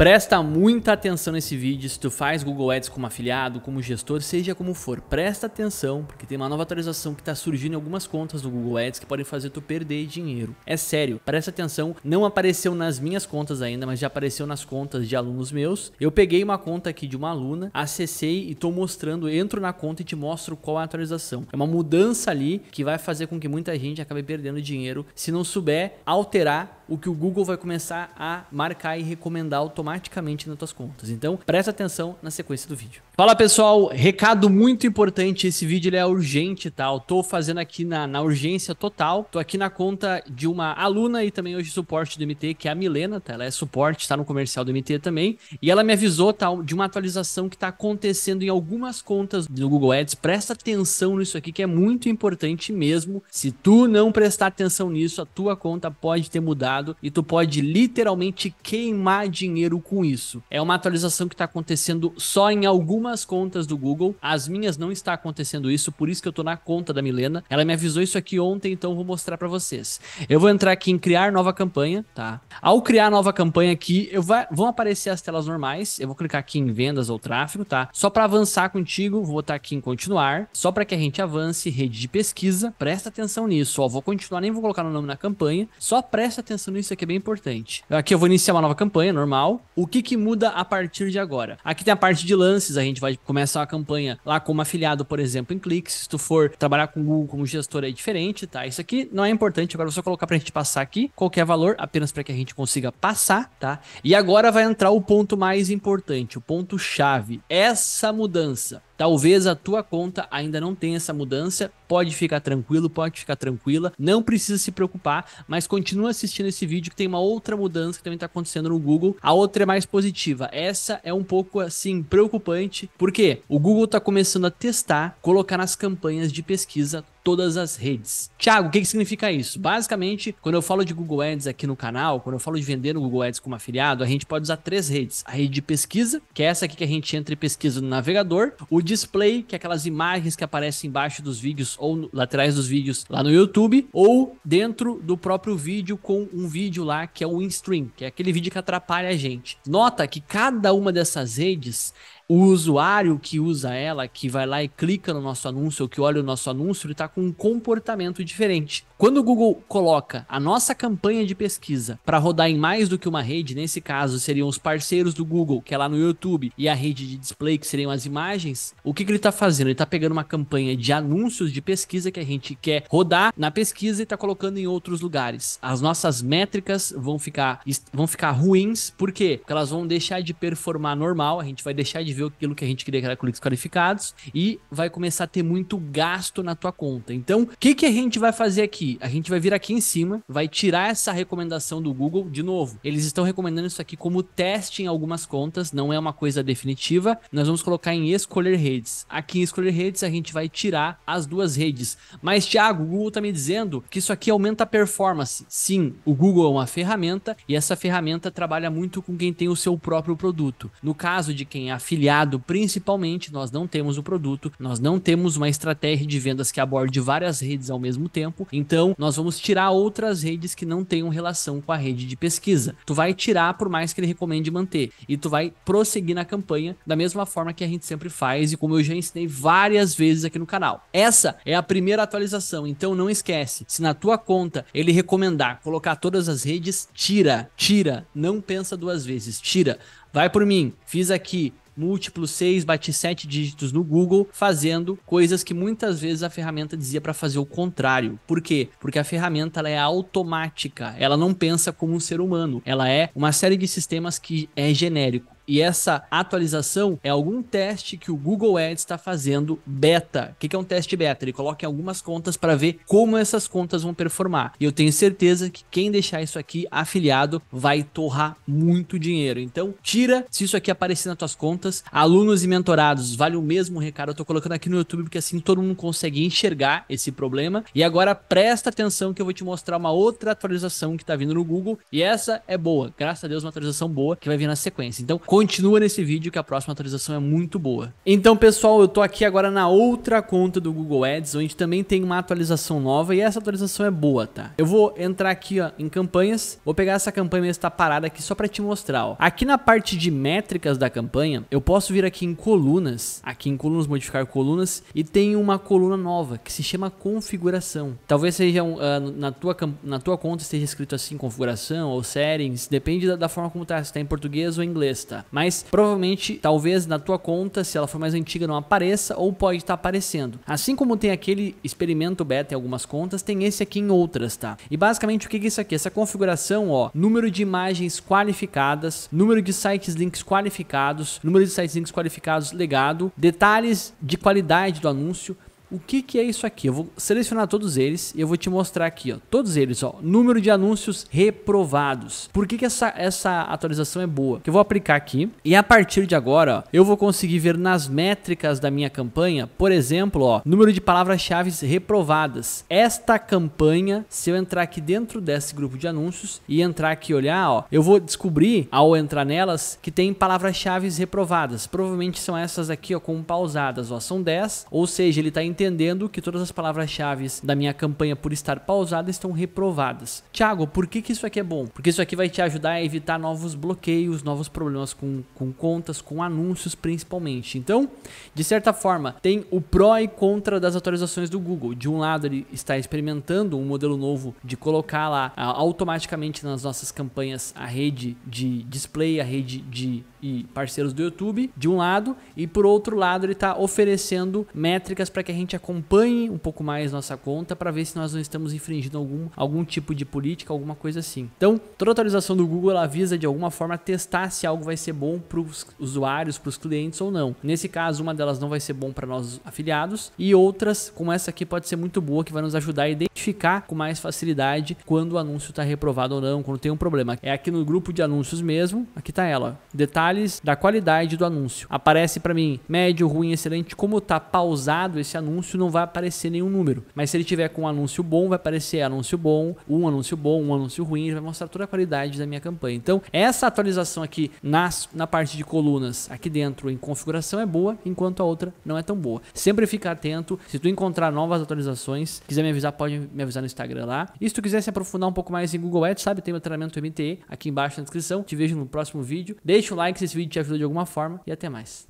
Presta muita atenção nesse vídeo, se tu faz Google Ads como afiliado, como gestor, seja como for, presta atenção, porque tem uma nova atualização que está surgindo em algumas contas do Google Ads que podem fazer tu perder dinheiro. É sério, presta atenção, não apareceu nas minhas contas ainda, mas já apareceu nas contas de alunos meus. Eu peguei uma conta aqui de uma aluna, acessei e estou mostrando, entro na conta e te mostro qual é a atualização. É uma mudança ali que vai fazer com que muita gente acabe perdendo dinheiro se não souber alterar o que o Google vai começar a marcar e recomendar automaticamente nas tuas contas. Então, presta atenção na sequência do vídeo. Fala pessoal, recado muito importante, esse vídeo é urgente, tá? Eu tô fazendo aqui na, na urgência total, tô aqui na conta de uma aluna e também hoje suporte do MT, que é a Milena, tá? Ela é suporte, tá no comercial do MT também, e ela me avisou, tá, de uma atualização que tá acontecendo em algumas contas do Google Ads, presta atenção nisso aqui que é muito importante mesmo, se tu não prestar atenção nisso, a tua conta pode ter mudado mercado e tu pode literalmente queimar dinheiro com isso. É uma atualização que está acontecendo só em algumas contas do Google. As minhas não está acontecendo isso, por isso que eu tô na conta da Milena. Ela me avisou isso aqui ontem, então vou mostrar para vocês. Eu vou entrar aqui em criar nova campanha, tá? Ao criar nova campanha aqui, eu vai, vão aparecer as telas normais. Eu vou clicar aqui em vendas ou tráfego, tá? Só para avançar contigo, vou botar tá aqui em continuar, só para que a gente avance rede de pesquisa. Presta atenção nisso, ó, vou continuar, nem vou colocar no nome na campanha. Só presta atenção nisso, isso aqui é bem importante. Aqui eu vou iniciar uma nova campanha, normal. O que que muda a partir de agora? Aqui tem a parte de lances, a gente vai começar a campanha lá como afiliado, por exemplo, em cliques. Se tu for trabalhar com Google como gestor é diferente, tá? Isso aqui não é importante, agora eu vou só colocar pra gente passar aqui qualquer valor, apenas para que a gente consiga passar, tá? E agora vai entrar o ponto mais importante, o ponto chave. Essa mudança Talvez a tua conta ainda não tenha essa mudança, pode ficar tranquilo, pode ficar tranquila, não precisa se preocupar, mas continua assistindo esse esse vídeo que tem uma outra mudança que também está acontecendo no Google. A outra é mais positiva. Essa é um pouco assim preocupante, porque o Google está começando a testar, colocar nas campanhas de pesquisa todas as redes. Tiago, o que, que significa isso? Basicamente, quando eu falo de Google Ads aqui no canal, quando eu falo de vender no Google Ads como afiliado, a gente pode usar três redes. A rede de pesquisa, que é essa aqui que a gente entra e pesquisa no navegador. O display, que é aquelas imagens que aparecem embaixo dos vídeos ou no, laterais dos vídeos lá no YouTube. Ou dentro do próprio vídeo com um vídeo lá que é o in-stream, que é aquele vídeo que atrapalha a gente. Nota que cada uma dessas redes o usuário que usa ela, que vai lá e clica no nosso anúncio, ou que olha o nosso anúncio, ele está com um comportamento diferente. Quando o Google coloca a nossa campanha de pesquisa para rodar em mais do que uma rede, nesse caso seriam os parceiros do Google, que é lá no YouTube, e a rede de display, que seriam as imagens, o que, que ele está fazendo? Ele está pegando uma campanha de anúncios de pesquisa que a gente quer rodar na pesquisa e está colocando em outros lugares. As nossas métricas vão ficar, vão ficar ruins, por quê? Porque elas vão deixar de performar normal, a gente vai deixar de viu aquilo que a gente queria que era cliques qualificados e vai começar a ter muito gasto na tua conta. Então, o que, que a gente vai fazer aqui? A gente vai vir aqui em cima, vai tirar essa recomendação do Google de novo. Eles estão recomendando isso aqui como teste em algumas contas, não é uma coisa definitiva. Nós vamos colocar em escolher redes. Aqui em escolher redes, a gente vai tirar as duas redes. Mas, Thiago, o Google está me dizendo que isso aqui aumenta a performance. Sim, o Google é uma ferramenta e essa ferramenta trabalha muito com quem tem o seu próprio produto. No caso de quem é afiliado, afiliado, principalmente, nós não temos o produto, nós não temos uma estratégia de vendas que aborde várias redes ao mesmo tempo. Então, nós vamos tirar outras redes que não tenham relação com a rede de pesquisa. Tu vai tirar por mais que ele recomende manter e tu vai prosseguir na campanha da mesma forma que a gente sempre faz e como eu já ensinei várias vezes aqui no canal. Essa é a primeira atualização, então não esquece. Se na tua conta ele recomendar colocar todas as redes, tira, tira, não pensa duas vezes, tira. Vai por mim, fiz aqui, múltiplo 6, bati 7 dígitos no Google, fazendo coisas que muitas vezes a ferramenta dizia para fazer o contrário. Por quê? Porque a ferramenta ela é automática, ela não pensa como um ser humano, ela é uma série de sistemas que é genérico. E essa atualização é algum teste que o Google Ads está fazendo beta. O que, é um teste beta? Ele coloca em algumas contas para ver como essas contas vão performar. E eu tenho certeza que quem deixar isso aqui afiliado vai torrar muito dinheiro. Então, tira se isso aqui aparecer nas tuas contas. Alunos e mentorados, vale o mesmo recado. Eu tô colocando aqui no YouTube porque assim todo mundo consegue enxergar esse problema. E agora presta atenção que eu vou te mostrar uma outra atualização que tá vindo no Google. E essa é boa. Graças a Deus, uma atualização boa que vai vir na sequência. Então, Continua nesse vídeo que a próxima atualização é muito boa. Então, pessoal, eu tô aqui agora na outra conta do Google Ads, onde também tem uma atualização nova e essa atualização é boa, tá? Eu vou entrar aqui, ó, em campanhas. Vou pegar essa campanha que está parada aqui só para te mostrar, ó. Aqui na parte de métricas da campanha, eu posso vir aqui em colunas, aqui em colunas, modificar colunas e tem uma coluna nova que se chama configuração. Talvez seja uh, na tua na tua conta esteja escrito assim configuração ou settings, depende da, da forma como tá, se tá em português ou em inglês, tá? Mas provavelmente, talvez na tua conta, se ela for mais antiga, não apareça ou pode estar tá aparecendo. Assim como tem aquele experimento beta em algumas contas, tem esse aqui em outras, tá? E basicamente o que é isso aqui? Essa configuração, ó, número de imagens qualificadas, número de sites links qualificados, número de sites links qualificados legado, detalhes de qualidade do anúncio, o que, que é isso aqui? Eu vou selecionar todos eles e eu vou te mostrar aqui, ó, todos eles, ó, número de anúncios reprovados. Por que, que essa, essa atualização é boa? Que eu vou aplicar aqui e a partir de agora, ó, eu vou conseguir ver nas métricas da minha campanha, por exemplo, ó, número de palavras-chave reprovadas. Esta campanha, se eu entrar aqui dentro desse grupo de anúncios e entrar aqui e olhar, ó, eu vou descobrir ao entrar nelas que tem palavras-chave reprovadas. Provavelmente são essas aqui, ó, com pausadas, ó, são 10, ou seja, ele está em entendendo que todas as palavras-chave da minha campanha por estar pausada estão reprovadas. Tiago, por que, que isso aqui é bom? Porque isso aqui vai te ajudar a evitar novos bloqueios, novos problemas com, com contas, com anúncios principalmente. Então, de certa forma, tem o pró e contra das atualizações do Google. De um lado, ele está experimentando um modelo novo de colocar lá automaticamente nas nossas campanhas a rede de display, a rede de e parceiros do YouTube, de um lado, e por outro lado, ele está oferecendo métricas para que a gente gente acompanhe um pouco mais nossa conta para ver se nós não estamos infringindo algum, algum tipo de política, alguma coisa assim. Então, toda atualização do Google ela de alguma forma testar se algo vai ser bom para os usuários, para os clientes ou não. Nesse caso, uma delas não vai ser bom para nós afiliados e outras, como essa aqui, pode ser muito boa que vai nos ajudar a identificar identificar com mais facilidade quando o anúncio está reprovado ou não, quando tem um problema. É aqui no grupo de anúncios mesmo, aqui está ela. Detalhes da qualidade do anúncio. Aparece para mim médio, ruim, excelente. Como está pausado esse anúncio, não vai aparecer nenhum número. Mas se ele tiver com um anúncio bom, vai aparecer anúncio bom, um anúncio bom, um anúncio ruim, ele vai mostrar toda a qualidade da minha campanha. Então, essa atualização aqui nas, na parte de colunas, aqui dentro em configuração é boa, enquanto a outra não é tão boa. Sempre fica atento, se tu encontrar novas atualizações, quiser me avisar, pode me avisar no Instagram lá. E se tu quiser se aprofundar um pouco mais em Google Ads, sabe? Tem meu treinamento MTE aqui embaixo na descrição. Te vejo no próximo vídeo. Deixa um like se esse vídeo te ajudou de alguma forma e até mais.